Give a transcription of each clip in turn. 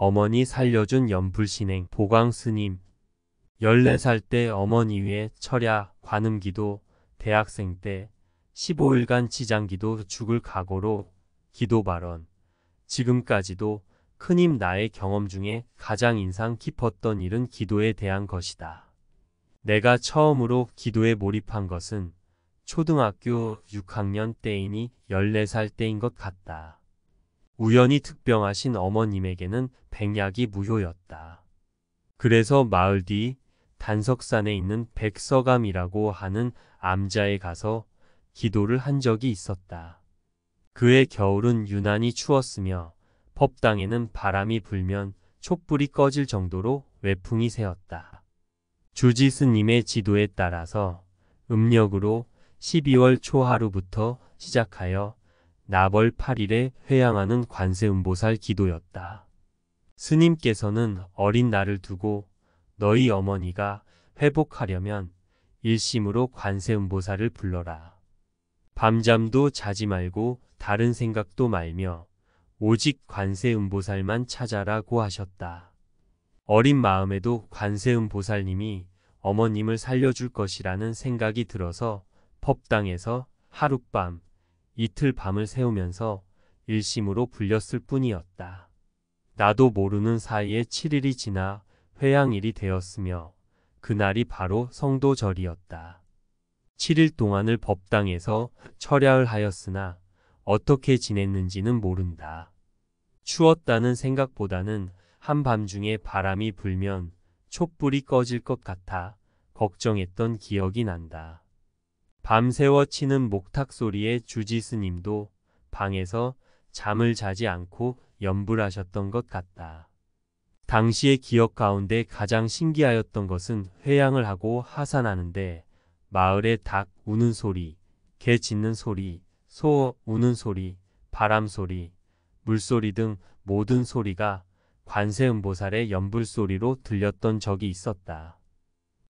어머니 살려준 연불신행 보광스님 14살 때 어머니 위에 철야 관음기도 대학생 때 15일간 치장기도 죽을 각오로 기도 발언 지금까지도 큰 힘 나의 경험 중에 가장 인상 깊었던 일은 기도에 대한 것이다. 내가 처음으로 기도에 몰입한 것은 초등학교 6학년 때이니 14살 때인 것 같다. 우연히 특병하신 어머님에게는 백약이 무효였다. 그래서 마을 뒤 단석산에 있는 백서감이라고 하는 암자에 가서 기도를 한 적이 있었다. 그해 겨울은 유난히 추웠으며 법당에는 바람이 불면 촛불이 꺼질 정도로 외풍이 새었다. 주지 스님의 지도에 따라서 음력으로 12월 초하루부터 시작하여 나벌 8일에 회양하는 관세음보살 기도였다. 스님께서는 어린 나를 두고 너희 어머니가 회복하려면 일심으로 관세음보살을 불러라. 밤잠도 자지 말고 다른 생각도 말며 오직 관세음보살만 찾아라고 하셨다. 어린 마음에도 관세음보살님이 어머님을 살려줄 것이라는 생각이 들어서 법당에서 하룻밤 이틀 밤을 새우면서 일심으로 불렸을 뿐이었다. 나도 모르는 사이에 7일이 지나 회양일이 되었으며 그날이 바로 성도절이었다. 7일 동안을 법당에서 철야을 하였으나 어떻게 지냈는지는 모른다. 추웠다는 생각보다는 한밤중에 바람이 불면 촛불이 꺼질 것 같아 걱정했던 기억이 난다. 밤새워 치는 목탁 소리에 주지 스님도 방에서 잠을 자지 않고 염불하셨던 것 같다. 당시의 기억 가운데 가장 신기하였던 것은 회양을 하고 하산하는데 마을의 닭 우는 소리, 개 짖는 소리, 소 우는 소리, 바람 소리, 물소리 등 모든 소리가 관세음보살의 염불소리로 들렸던 적이 있었다.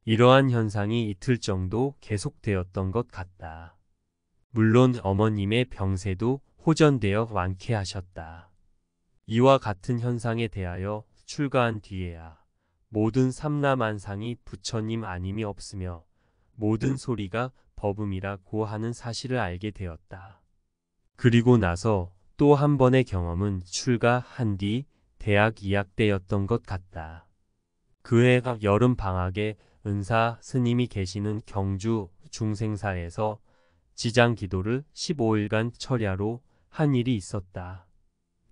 이러한 현상이 이틀 정도 계속되었던 것 같다. 물론 어머님의 병세도 호전되어 완쾌하셨다. 이와 같은 현상에 대하여 출가한 뒤에야 모든 삼라만상이 부처님 아님이 없으며 모든 소리가 법음이라고 하는 사실을 알게 되었다. 그리고 나서 또 한 번의 경험은 출가한 뒤 대학 2학 때였던 것 같다. 그해 가 여름 방학에 은사 스님이 계시는 경주 중생사에서 지장 기도를 15일간 철야로 한 일이 있었다.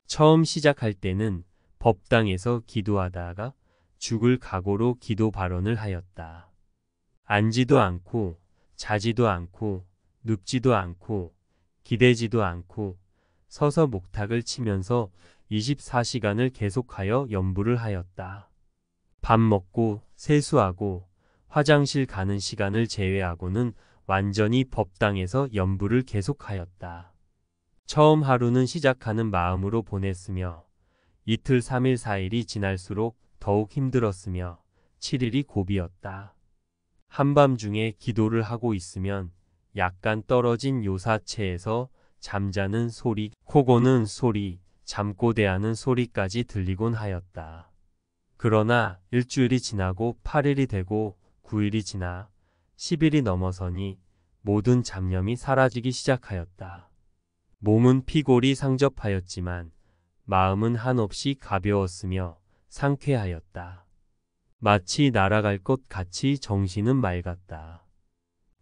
처음 시작할 때는 법당에서 기도하다가 죽을 각오로 기도 발언을 하였다. 앉지도 않고 자지도 않고 눕지도 않고 기대지도 않고 서서 목탁을 치면서 24시간을 계속하여 염불을 하였다. 밥 먹고 세수하고 화장실 가는 시간을 제외하고는 완전히 법당에서 연부를 계속하였다. 처음 하루는 시작하는 마음으로 보냈으며 이틀 3일 4일이 지날수록 더욱 힘들었으며 7일이 고비였다. 한밤중에 기도를 하고 있으면 약간 떨어진 요사체에서 잠자는 소리, 코고는 소리, 잠꼬대하는 소리까지 들리곤 하였다. 그러나 일주일이 지나고 8일이 되고 9일이 지나 10일이 넘어서니 모든 잡념이 사라지기 시작하였다. 몸은 피골이 상접하였지만 마음은 한없이 가벼웠으며 상쾌하였다. 마치 날아갈 것 같이 정신은 맑았다.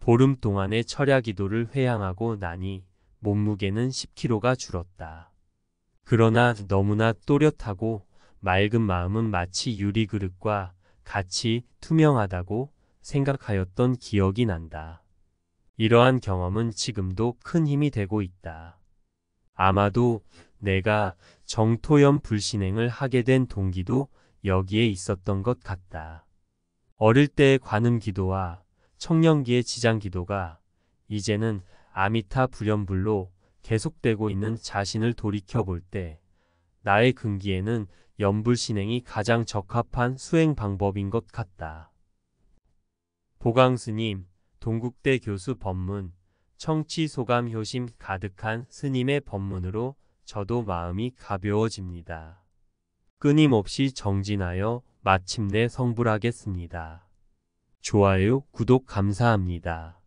보름 동안의 철야 기도를 회양하고 나니 몸무게는 10kg가 줄었다. 그러나 너무나 또렷하고 맑은 마음은 마치 유리 그릇과 같이 투명하다고 생각하였던 기억이 난다. 이러한 경험은 지금도 큰 힘이 되고 있다. 아마도 내가 정토염 불신행을 하게 된 동기도 여기에 있었던 것 같다. 어릴 때의 관음 기도와 청년기의 지장 기도가 이제는 아미타 불연불로 계속되고 있는 자신을 돌이켜 볼때 나의 근기에는 연불신행이 가장 적합한 수행 방법인 것 같다. 보광스님, 동국대 교수 법문, 청취 소감 효심 가득한 스님의 법문으로 저도 마음이 가벼워집니다. 끊임없이 정진하여 마침내 성불하겠습니다. 좋아요, 구독 감사합니다.